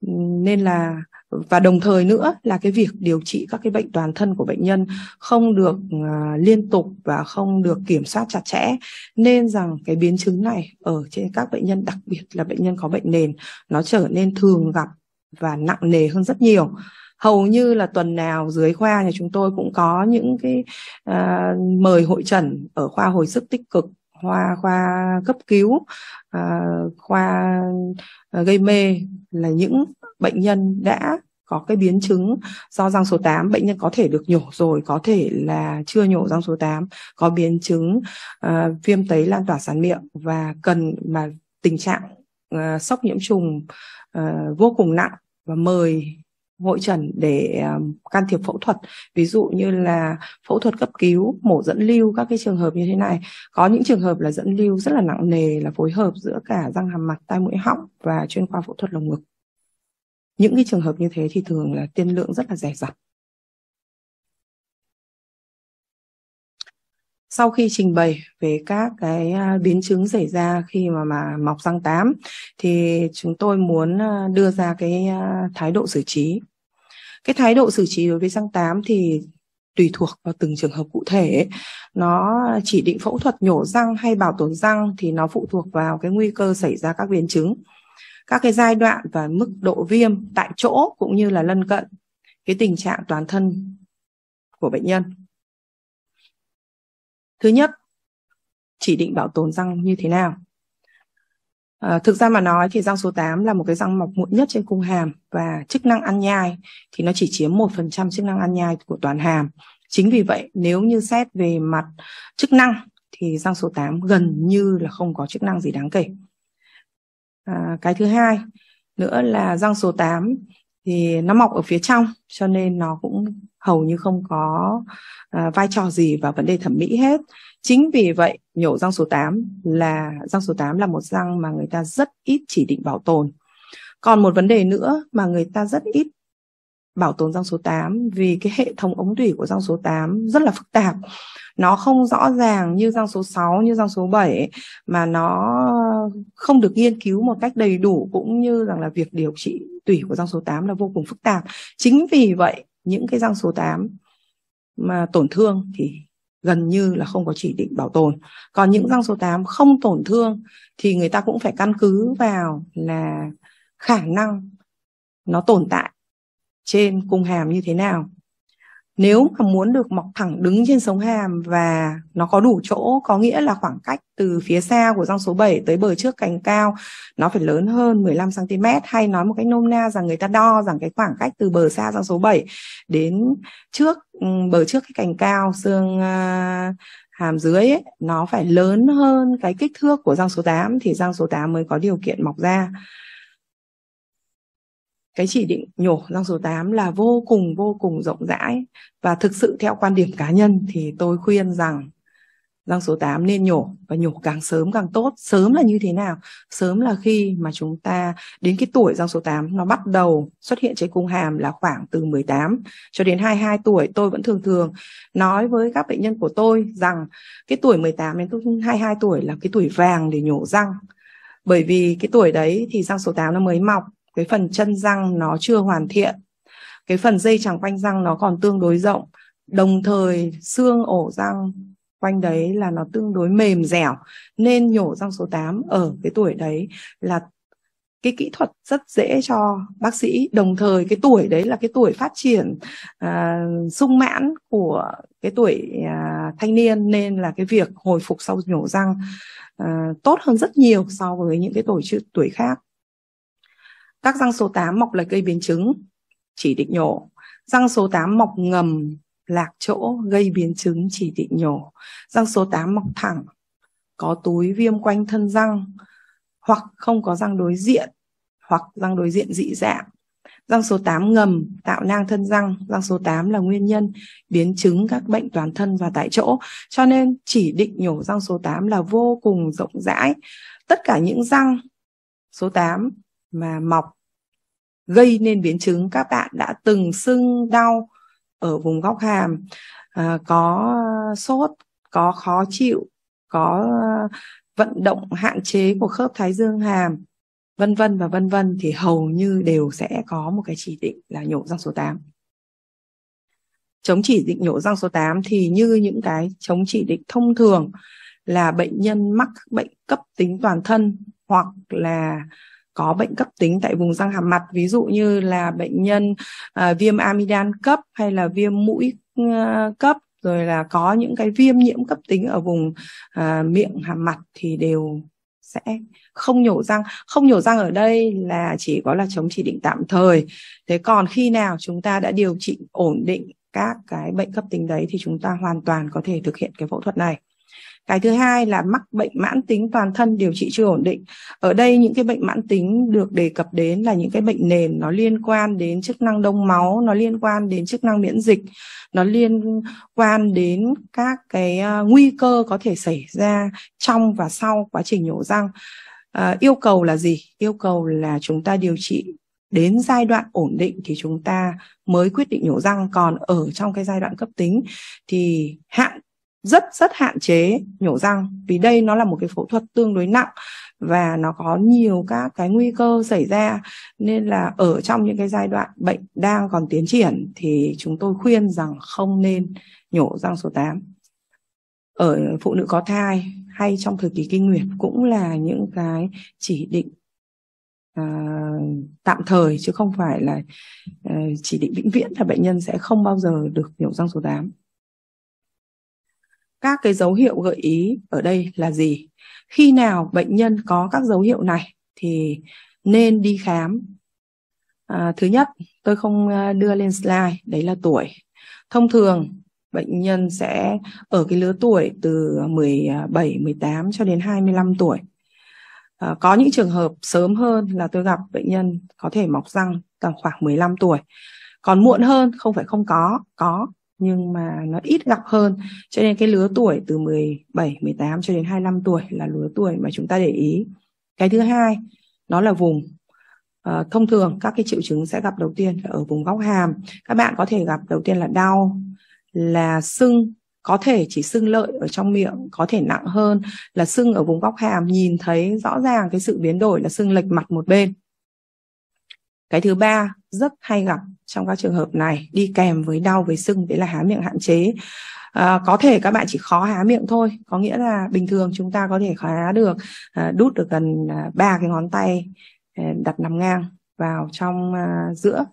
ừ, nên là và đồng thời nữa là cái việc điều trị các cái bệnh toàn thân của bệnh nhân không được uh, liên tục và không được kiểm soát chặt chẽ nên rằng cái biến chứng này ở trên các bệnh nhân đặc biệt là bệnh nhân có bệnh nền nó trở nên thường gặp và nặng nề hơn rất nhiều hầu như là tuần nào dưới khoa nhà chúng tôi cũng có những cái uh, mời hội trần ở khoa hồi sức tích cực khoa khoa cấp cứu uh, khoa uh, gây mê là những bệnh nhân đã có cái biến chứng do răng số 8 bệnh nhân có thể được nhổ rồi có thể là chưa nhổ răng số 8 có biến chứng uh, viêm tấy lan tỏa sán miệng và cần mà tình trạng uh, sốc nhiễm trùng uh, vô cùng nặng và mời hội trần để um, can thiệp phẫu thuật ví dụ như là phẫu thuật cấp cứu mổ dẫn lưu các cái trường hợp như thế này có những trường hợp là dẫn lưu rất là nặng nề là phối hợp giữa cả răng hàm mặt tai mũi họng và chuyên khoa phẫu thuật lồng ngực những cái trường hợp như thế thì thường là tiên lượng rất là rẻ rặt sau khi trình bày về các cái à, biến chứng xảy ra khi mà mà mọc răng tám thì chúng tôi muốn à, đưa ra cái thái độ xử trí cái thái độ xử trí đối với răng tám thì tùy thuộc vào từng trường hợp cụ thể nó chỉ định phẫu thuật nhổ răng hay bảo tồn răng thì nó phụ thuộc vào cái nguy cơ xảy ra các biến chứng các cái giai đoạn và mức độ viêm tại chỗ cũng như là lân cận cái tình trạng toàn thân của bệnh nhân thứ nhất chỉ định bảo tồn răng như thế nào À, thực ra mà nói thì răng số 8 là một cái răng mọc muộn nhất trên cung hàm và chức năng ăn nhai thì nó chỉ chiếm 1% chức năng ăn nhai của toàn hàm. Chính vì vậy nếu như xét về mặt chức năng thì răng số 8 gần như là không có chức năng gì đáng kể. À, cái thứ hai nữa là răng số 8 thì nó mọc ở phía trong cho nên nó cũng hầu như không có uh, vai trò gì vào vấn đề thẩm mỹ hết. Chính vì vậy, nhổ răng số 8 là răng số 8 là một răng mà người ta rất ít chỉ định bảo tồn. Còn một vấn đề nữa mà người ta rất ít bảo tồn răng số 8 vì cái hệ thống ống thủy của răng số 8 rất là phức tạp. Nó không rõ ràng như răng số 6, như răng số 7 mà nó không được nghiên cứu một cách đầy đủ cũng như rằng là việc điều trị tủy của răng số 8 là vô cùng phức tạp. Chính vì vậy những cái răng số 8 mà tổn thương thì gần như là không có chỉ định bảo tồn. Còn những răng số 8 không tổn thương thì người ta cũng phải căn cứ vào là khả năng nó tồn tại trên cung hàm như thế nào nếu mà muốn được mọc thẳng đứng trên sống hàm và nó có đủ chỗ có nghĩa là khoảng cách từ phía xa của răng số 7 tới bờ trước cành cao nó phải lớn hơn 15 cm hay nói một cách nôm na rằng người ta đo rằng cái khoảng cách từ bờ xa răng số 7 đến trước bờ trước cái cành cao xương à, hàm dưới ấy, nó phải lớn hơn cái kích thước của răng số 8 thì răng số 8 mới có điều kiện mọc ra cái chỉ định nhổ răng số 8 là vô cùng vô cùng rộng rãi và thực sự theo quan điểm cá nhân thì tôi khuyên rằng răng số 8 nên nhổ và nhổ càng sớm càng tốt. Sớm là như thế nào? Sớm là khi mà chúng ta đến cái tuổi răng số 8 nó bắt đầu xuất hiện trên cung hàm là khoảng từ 18 cho đến 22 tuổi. Tôi vẫn thường thường nói với các bệnh nhân của tôi rằng cái tuổi 18 đến 22 tuổi là cái tuổi vàng để nhổ răng. Bởi vì cái tuổi đấy thì răng số 8 nó mới mọc cái phần chân răng nó chưa hoàn thiện cái phần dây chẳng quanh răng nó còn tương đối rộng đồng thời xương ổ răng quanh đấy là nó tương đối mềm dẻo nên nhổ răng số 8 ở cái tuổi đấy là cái kỹ thuật rất dễ cho bác sĩ đồng thời cái tuổi đấy là cái tuổi phát triển à, sung mãn của cái tuổi à, thanh niên nên là cái việc hồi phục sau nhổ răng à, tốt hơn rất nhiều so với những cái tuổi tuổi khác các răng số 8 mọc lệch gây biến chứng, chỉ định nhổ. Răng số 8 mọc ngầm lạc chỗ gây biến chứng chỉ định nhổ. Răng số 8 mọc thẳng, có túi viêm quanh thân răng hoặc không có răng đối diện hoặc răng đối diện dị dạng. Răng số 8 ngầm tạo nang thân răng, răng số 8 là nguyên nhân biến chứng các bệnh toàn thân và tại chỗ. Cho nên chỉ định nhổ răng số 8 là vô cùng rộng rãi. Tất cả những răng số 8 mà mọc gây nên biến chứng các bạn đã từng sưng đau ở vùng góc hàm à, có sốt có khó chịu có vận động hạn chế của khớp thái dương hàm vân vân và vân vân thì hầu như đều sẽ có một cái chỉ định là nhổ răng số 8. Chống chỉ định nhổ răng số 8 thì như những cái chống chỉ định thông thường là bệnh nhân mắc bệnh cấp tính toàn thân hoặc là có bệnh cấp tính tại vùng răng hàm mặt ví dụ như là bệnh nhân uh, viêm amidan cấp hay là viêm mũi uh, cấp rồi là có những cái viêm nhiễm cấp tính ở vùng uh, miệng hàm mặt thì đều sẽ không nhổ răng không nhổ răng ở đây là chỉ có là chống chỉ định tạm thời thế còn khi nào chúng ta đã điều trị ổn định các cái bệnh cấp tính đấy thì chúng ta hoàn toàn có thể thực hiện cái phẫu thuật này cái thứ hai là mắc bệnh mãn tính toàn thân điều trị chưa ổn định ở đây những cái bệnh mãn tính được đề cập đến là những cái bệnh nền nó liên quan đến chức năng đông máu nó liên quan đến chức năng miễn dịch nó liên quan đến các cái ờ, nguy cơ có thể xảy ra trong và sau quá trình nhổ răng à, yêu cầu là gì yêu cầu là chúng ta điều trị đến giai đoạn ổn định thì chúng ta mới quyết định nhổ răng còn ở trong cái giai đoạn cấp tính thì hạn rất rất hạn chế nhổ răng vì đây nó là một cái phẫu thuật tương đối nặng và nó có nhiều các cái nguy cơ xảy ra nên là ở trong những cái giai đoạn bệnh đang còn tiến triển thì chúng tôi khuyên rằng không nên nhổ răng số 8. Ở phụ nữ có thai hay trong thời kỳ kinh nguyệt cũng là những cái chỉ định à, tạm thời chứ không phải là à, chỉ định vĩnh viễn là bệnh nhân sẽ không bao giờ được nhổ răng số 8 các cái dấu hiệu gợi ý ở đây là gì khi nào bệnh nhân có các dấu hiệu này thì nên đi khám à, thứ nhất tôi không à, đưa lên slide đấy là tuổi thông thường bệnh nhân sẽ ở cái lứa tuổi từ 17, 18 cho đến 25 tuổi. À, có những trường hợp sớm hơn là tôi gặp bệnh nhân có thể mọc răng tầm khoảng 15 tuổi. Còn muộn hơn không phải không có, có nhưng mà nó ít gặp hơn cho nên cái lứa tuổi từ 17, 18 cho đến 25 tuổi là lứa tuổi mà chúng ta để ý cái thứ hai nó là vùng à, thông thường các cái triệu chứng sẽ gặp đầu tiên ở vùng góc hàm các bạn có thể gặp đầu tiên là đau là sưng có thể chỉ sưng lợi ở trong miệng có thể nặng hơn là sưng ở vùng góc hàm nhìn thấy rõ ràng cái sự biến đổi là sưng lệch mặt một bên cái thứ ba rất hay gặp trong các trường hợp này đi kèm với đau với sưng đấy là há miệng hạn chế à, có thể các bạn chỉ khó há miệng thôi có nghĩa là bình thường chúng ta có thể khó há được à, đút được gần à, ba cái ngón tay à, đặt nằm ngang vào trong giữa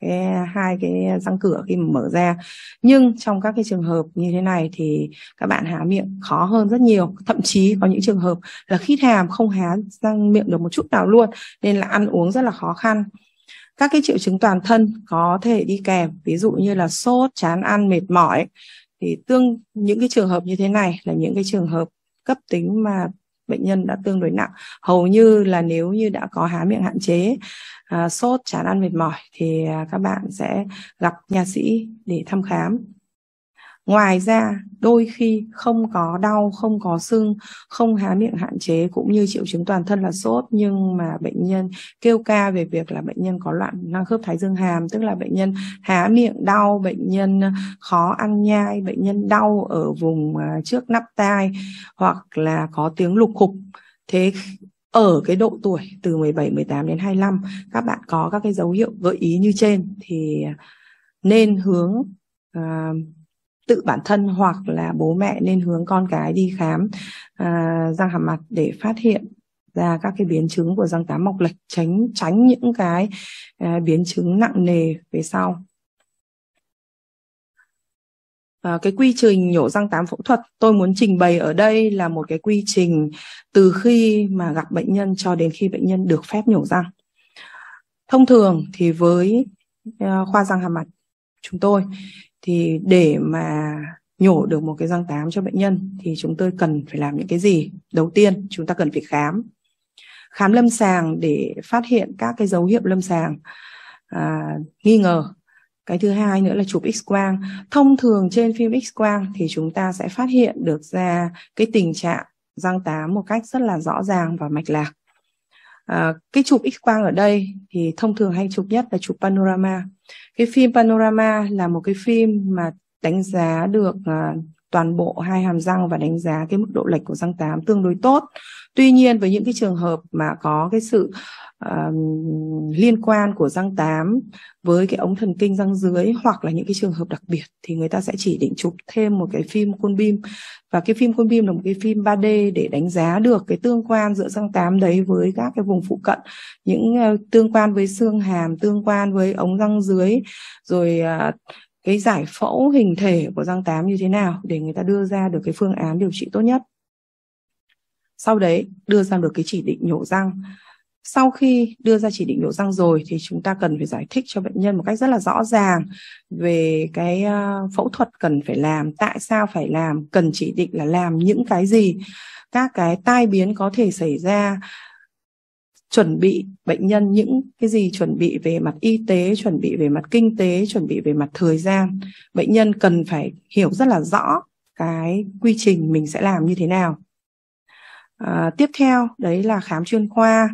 cái hai cái răng cửa khi mà mở ra nhưng trong các cái trường hợp như thế này thì các bạn há miệng khó hơn rất nhiều thậm chí có những trường hợp là khi hàm không há răng miệng được một chút nào luôn nên là ăn uống rất là khó khăn các cái triệu chứng toàn thân có thể đi kèm ví dụ như là sốt chán ăn mệt mỏi thì tương những cái trường hợp như thế này là những cái trường hợp cấp tính mà bệnh nhân đã tương đối nặng hầu như là nếu như đã có há miệng hạn chế à, sốt chán ăn mệt mỏi thì à, các bạn sẽ gặp nhà sĩ để thăm khám Ngoài ra, đôi khi không có đau, không có sưng, không há miệng hạn chế cũng như triệu chứng toàn thân là sốt nhưng mà bệnh nhân kêu ca về việc là bệnh nhân có loạn năng khớp thái dương hàm, tức là bệnh nhân há miệng đau, bệnh nhân khó ăn nhai, bệnh nhân đau ở vùng à, trước nắp tai hoặc là có tiếng lục khục Thế ở cái độ tuổi từ 17, 18 đến 25 các bạn có các cái dấu hiệu gợi ý như trên thì à, nên hướng uh, tự bản thân hoặc là bố mẹ nên hướng con cái đi khám à, răng hàm mặt để phát hiện ra các cái biến chứng của răng tám mọc lệch tránh tránh những cái à, biến chứng nặng nề về sau À, cái quy trình nhổ răng tám phẫu thuật tôi muốn trình bày ở đây là một cái quy trình từ khi mà gặp bệnh nhân cho đến khi bệnh nhân được phép nhổ răng thông thường thì với à, khoa răng hàm mặt chúng tôi thì để mà nhổ được một cái răng tám cho bệnh nhân thì chúng tôi cần phải làm những cái gì đầu tiên chúng ta cần phải khám khám lâm sàng để phát hiện các cái dấu hiệu lâm sàng à, nghi ngờ cái thứ hai nữa là chụp x quang thông thường trên phim x quang thì chúng ta sẽ phát hiện được ra cái tình trạng răng tám một cách rất là rõ ràng và mạch lạc à, cái chụp x quang ở đây thì thông thường hay chụp nhất là chụp panorama cái phim panorama là một cái phim mà đánh giá được uh, toàn bộ hai hàm răng và đánh giá cái mức độ lệch của răng tám tương đối tốt. Tuy nhiên với những cái trường hợp mà có cái sự uh, liên quan của răng tám với cái ống thần kinh răng dưới hoặc là những cái trường hợp đặc biệt thì người ta sẽ chỉ định chụp thêm một cái phim côn bim và cái phim côn bim là một cái phim 3D để đánh giá được cái tương quan giữa răng tám đấy với các cái vùng phụ cận những uh, tương quan với xương hàm tương quan với ống răng dưới rồi uh, cái giải phẫu hình thể của răng tám như thế nào để người ta đưa ra được cái phương án điều trị tốt nhất sau đấy đưa ra được cái chỉ định nhổ răng sau khi đưa ra chỉ định nhổ răng rồi thì chúng ta cần phải giải thích cho bệnh nhân một cách rất là rõ ràng về cái à, phẫu thuật cần phải làm tại sao phải làm cần chỉ định là làm những cái gì các cái tai biến có thể xảy ra chuẩn bị bệnh nhân những cái gì chuẩn bị về mặt y tế chuẩn bị về mặt kinh tế chuẩn bị về mặt thời gian bệnh nhân cần phải hiểu rất là rõ cái quy trình mình sẽ làm như thế nào à, tiếp theo đấy là khám chuyên khoa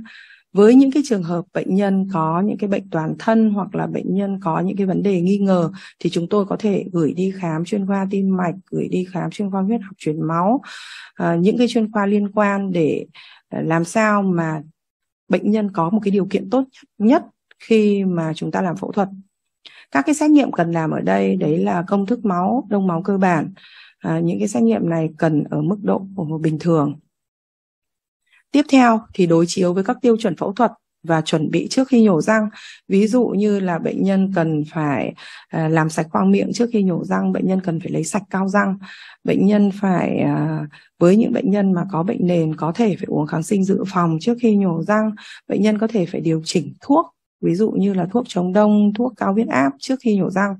với những cái trường hợp bệnh nhân có những cái bệnh toàn thân hoặc là bệnh nhân có những cái vấn đề nghi ngờ thì chúng tôi có thể gửi đi khám chuyên khoa tim mạch gửi đi khám chuyên khoa huyết học truyền máu à, những cái chuyên khoa liên quan để à, làm sao mà bệnh nhân có một cái điều kiện tốt nhất khi mà chúng ta làm phẫu thuật các cái xét nghiệm cần làm ở đây đấy là công thức máu đông máu cơ bản à, những cái xét nghiệm này cần ở mức độ của một bình thường tiếp theo thì đối chiếu với các tiêu chuẩn phẫu thuật và chuẩn bị trước khi nhổ răng ví dụ như là bệnh nhân cần phải à, làm sạch khoang miệng trước khi nhổ răng bệnh nhân cần phải lấy sạch cao răng bệnh nhân phải à, với những bệnh nhân mà có bệnh nền có thể phải uống kháng sinh dự phòng trước khi nhổ răng bệnh nhân có thể phải điều chỉnh thuốc ví dụ như là thuốc chống đông thuốc cao huyết áp trước khi nhổ răng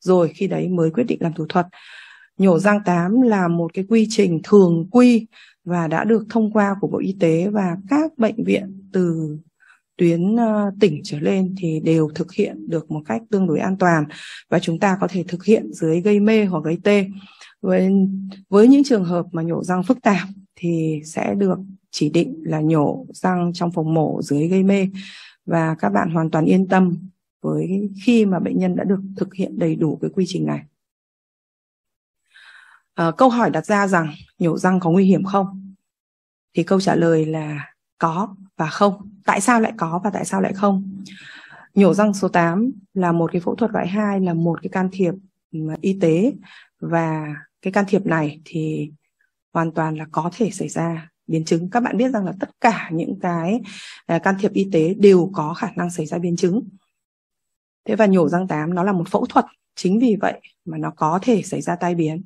rồi khi đấy mới quyết định làm thủ thuật nhổ răng 8 là một cái quy trình thường quy và đã được thông qua của Bộ Y tế và các bệnh viện từ tuyến ờ, tỉnh trở lên thì đều thực hiện được một cách tương đối an toàn và chúng ta có thể thực hiện dưới gây mê hoặc gây tê. Với, với những trường hợp mà nhổ răng phức tạp thì sẽ được chỉ định là nhổ răng trong phòng mổ dưới gây mê và các bạn hoàn toàn yên tâm với khi mà bệnh nhân đã được thực hiện đầy đủ cái quy trình này. À, câu hỏi đặt ra rằng nhổ răng có nguy hiểm không? Thì câu trả lời là có và không tại sao lại có và tại sao lại không nhổ răng số 8 là một cái phẫu thuật loại 2 là một cái can thiệp y tế và cái can thiệp này thì hoàn toàn là có thể xảy ra biến chứng các bạn biết rằng là tất cả những cái à, can thiệp y tế đều có khả năng xảy ra biến chứng thế và nhổ răng 8 nó là một phẫu thuật chính vì vậy mà nó có thể xảy ra tai biến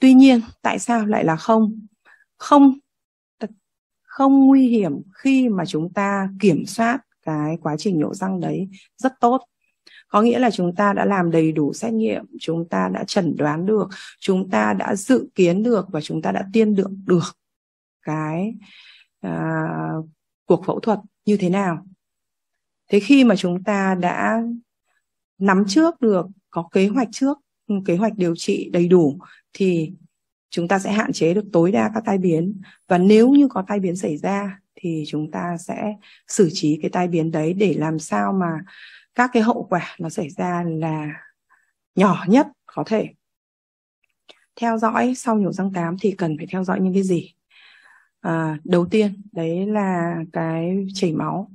tuy nhiên tại sao lại là không không không nguy hiểm khi mà chúng ta kiểm soát cái quá trình nhổ răng đấy rất tốt có nghĩa là chúng ta đã làm đầy đủ xét nghiệm chúng ta đã chẩn đoán được chúng ta đã dự kiến được và chúng ta đã tiên lượng được cái à, cuộc phẫu thuật như thế nào thế khi mà chúng ta đã nắm trước được có kế hoạch trước kế hoạch điều trị đầy đủ thì chúng ta sẽ hạn chế được tối đa các tai biến và nếu như có tai biến xảy ra thì chúng ta sẽ xử trí cái tai biến đấy để làm sao mà các cái hậu quả nó xảy ra là nhỏ nhất có thể theo dõi sau nhổ răng cám thì cần phải theo dõi những cái gì à, đầu tiên đấy là cái chảy máu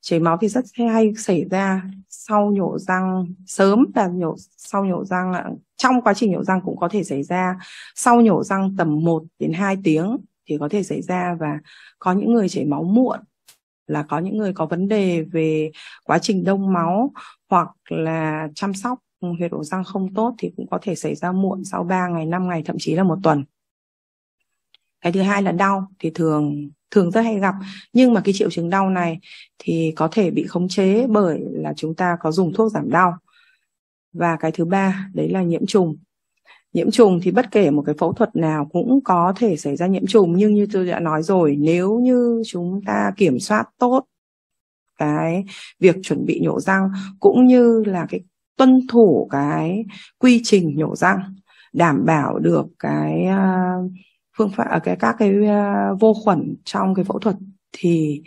chảy máu thì rất hay xảy ra sau nhổ răng sớm và nhổ sau nhổ răng trong quá trình nhổ răng cũng có thể xảy ra sau nhổ răng tầm 1 đến 2 tiếng thì có thể xảy ra và có những người chảy máu muộn là có những người có vấn đề về quá trình đông máu hoặc là chăm sóc huyệt ổ răng không tốt thì cũng có thể xảy ra muộn sau 3 ngày, 5 ngày thậm chí là một tuần. Cái thứ hai là đau thì thường thường rất hay gặp nhưng mà cái triệu chứng đau này thì có thể bị khống chế bởi là chúng ta có dùng thuốc giảm đau và cái thứ ba đấy là nhiễm trùng nhiễm trùng thì bất kể một cái phẫu thuật nào cũng có thể xảy ra nhiễm trùng nhưng như tôi đã nói rồi nếu như chúng ta kiểm soát tốt cái việc chuẩn bị nhổ răng cũng như là cái tuân thủ cái quy trình nhổ răng đảm bảo được cái uh, phương pháp ở cái các cái à, vô khuẩn trong cái phẫu thuật thì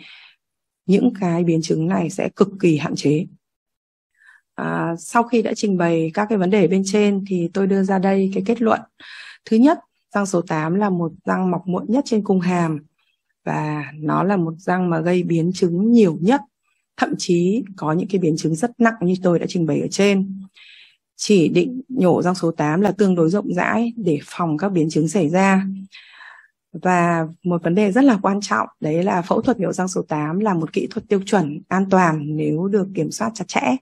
những cái biến chứng này sẽ cực kỳ hạn chế à, sau khi đã trình bày các cái vấn đề bên trên thì tôi đưa ra đây cái kết luận thứ nhất răng số 8 là một răng mọc muộn nhất trên cung hàm và nó là một răng mà gây biến chứng nhiều nhất thậm chí có những cái biến chứng rất nặng như tôi đã trình bày ở trên chỉ định nhổ răng số 8 là tương đối rộng rãi để phòng các biến chứng xảy ra. Và một vấn đề rất là quan trọng đấy là phẫu thuật nhổ răng số 8 là một kỹ thuật tiêu chuẩn an toàn nếu được kiểm soát chặt chẽ.